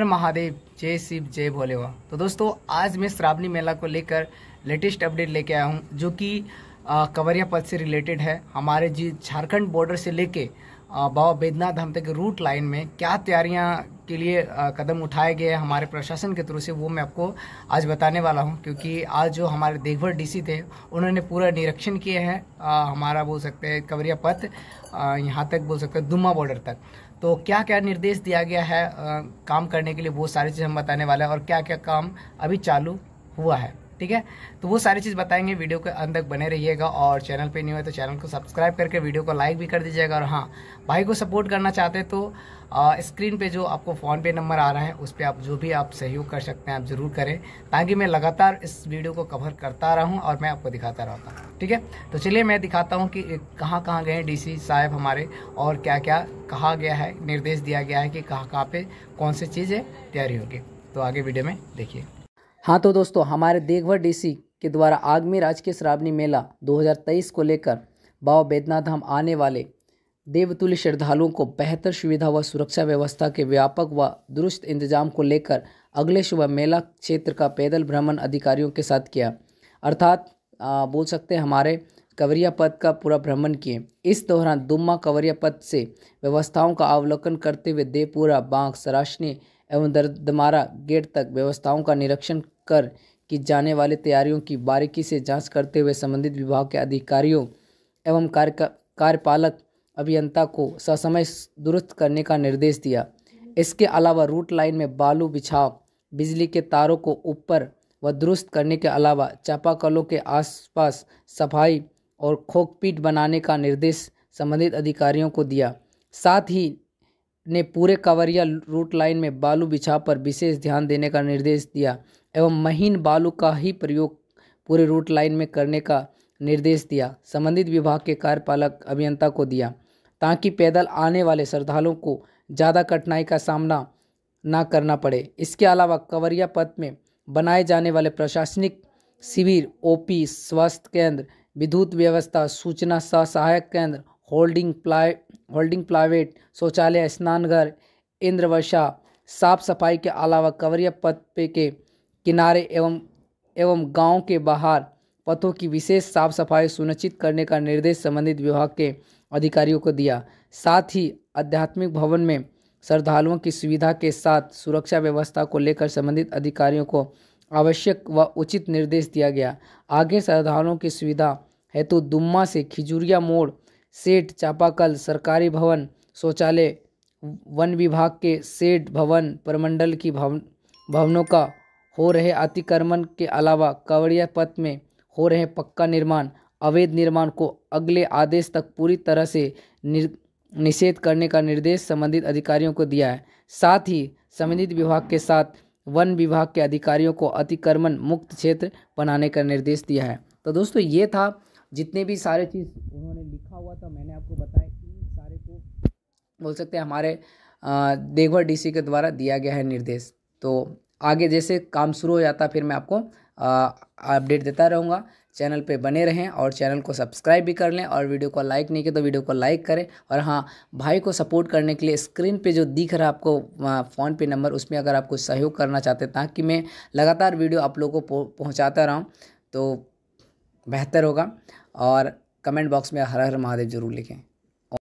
हर महादेव जय शिव जय भोलेवा तो दोस्तों आज मैं श्रावणी मेला को लेकर लेटेस्ट अपडेट लेके आया हूँ जो कि कंवरिया पद से रिलेटेड है हमारे जी झारखंड बॉर्डर से लेके बाबा बैद्यनाथ धाम तक रूट लाइन में क्या तैयारियाँ के लिए कदम उठाए गए हमारे प्रशासन के थ्रू से वो मैं आपको आज बताने वाला हूँ क्योंकि आज जो हमारे देवघर डीसी थे उन्होंने पूरा निरीक्षण किया है हमारा बोल सकते हैं कवरिया पथ यहाँ तक बोल सकते हैं दुमा बॉर्डर तक तो क्या क्या निर्देश दिया गया है आ, काम करने के लिए वो सारी चीज़ हम बताने वाले हैं और क्या क्या काम अभी चालू हुआ है ठीक है तो वो सारी चीज़ बताएंगे वीडियो के अंत तक बने रहिएगा और चैनल पे नहीं हुआ तो चैनल को सब्सक्राइब करके वीडियो को लाइक भी कर दीजिएगा और हाँ भाई को सपोर्ट करना चाहते हैं तो आ, स्क्रीन पे जो आपको फ़ोन पे नंबर आ रहा है उस पर आप जो भी आप सहयोग कर सकते हैं आप ज़रूर करें ताकि मैं लगातार इस वीडियो को कवर करता रहूँ और मैं आपको दिखाता रहता ठीक है तो चलिए मैं दिखाता हूँ कि कहाँ कहाँ गए डी साहब हमारे और क्या क्या कहा गया है निर्देश दिया गया है कि कहाँ कहाँ पर कौन सी चीज़ें तैयारी होगी तो आगे वीडियो में देखिए हाँ तो दोस्तों हमारे देवघर डीसी के द्वारा आगमी राजकीय श्रावणी मेला 2023 को लेकर बाबा बैद्यनाथ धाम आने वाले देवतुल्य श्रद्धालुओं को बेहतर सुविधा व सुरक्षा व्यवस्था के व्यापक व दुरुस्त इंतजाम को लेकर अगले सुबह मेला क्षेत्र का पैदल भ्रमण अधिकारियों के साथ किया अर्थात बोल सकते हैं हमारे कवरिया पद का पूरा भ्रमण किए इस दौरान दुम्मा कवरिया पद से व्यवस्थाओं का अवलोकन करते हुए देवपुरा बांक सराशनी एवं दर्दमारा गेट तक व्यवस्थाओं का निरीक्षण कर की जाने वाली तैयारियों की बारीकी से जांच करते हुए संबंधित विभाग के अधिकारियों एवं कार्य कार्यपालक अभियंता को ससमय दुरुस्त करने का निर्देश दिया इसके अलावा रूट लाइन में बालू बिछाव बिजली के तारों को ऊपर व दुरुस्त करने के अलावा चापाकलों के आसपास सफाई और खोखपीट बनाने का निर्देश संबंधित अधिकारियों को दिया साथ ही ने पूरे कवरिया रूट लाइन में बालू बिछाव पर विशेष ध्यान देने का निर्देश दिया एवं महीन बालू का ही प्रयोग पूरे रूट लाइन में करने का निर्देश दिया संबंधित विभाग के कार्यपालक अभियंता को दिया ताकि पैदल आने वाले श्रद्धालुओं को ज़्यादा कठिनाई का सामना ना करना पड़े इसके अलावा कवरिया पथ में बनाए जाने वाले प्रशासनिक शिविर ओपी स्वास्थ्य केंद्र विद्युत व्यवस्था सूचना सह सहायक केंद्र होल्डिंग प्लाई होल्डिंग प्लाइवेट शौचालय स्नानघर इंद्रवशा साफ सफाई के अलावा कवरिया पथ पे के किनारे एवं एवं गांव के बाहर पथों की विशेष साफ सफाई सुनिश्चित करने का निर्देश संबंधित विभाग के अधिकारियों को दिया साथ ही आध्यात्मिक भवन में श्रद्धालुओं की सुविधा के साथ सुरक्षा व्यवस्था को लेकर संबंधित अधिकारियों को आवश्यक व उचित निर्देश दिया गया आगे श्रद्धालुओं की सुविधा हेतु तो दुम्मा से खिजूरिया मोड़ सेठ चापाकल सरकारी भवन शौचालय वन विभाग के सेठ भवन प्रमंडल की भवन भवनों का हो रहे अतिक्रमण के अलावा कवड़िया पथ में हो रहे पक्का निर्माण अवैध निर्माण को अगले आदेश तक पूरी तरह से निषेध करने का निर्देश संबंधित अधिकारियों को दिया है साथ ही संबंधित विभाग के साथ वन विभाग के अधिकारियों को अतिक्रमण मुक्त क्षेत्र बनाने का निर्देश दिया है तो दोस्तों ये था जितने भी सारे चीज़ उन्होंने लिखा हुआ था मैंने आपको बताया कि सारे को बोल सकते हैं हमारे देवघर डीसी के द्वारा दिया गया है निर्देश तो आगे जैसे काम शुरू हो जाता फिर मैं आपको अपडेट देता रहूँगा चैनल पे बने रहें और चैनल को सब्सक्राइब भी कर लें और वीडियो को लाइक नहीं किया तो वीडियो को लाइक करें और हाँ भाई को सपोर्ट करने के लिए स्क्रीन पे जो दिख रहा है आपको फ़ोन पे नंबर उसमें अगर आप कुछ सहयोग करना चाहते हैं ताकि मैं लगातार वीडियो आप लोगों को पहुँचाता रहूं तो बेहतर होगा और कमेंट बॉक्स में हर हर महादेव जरूर लिखें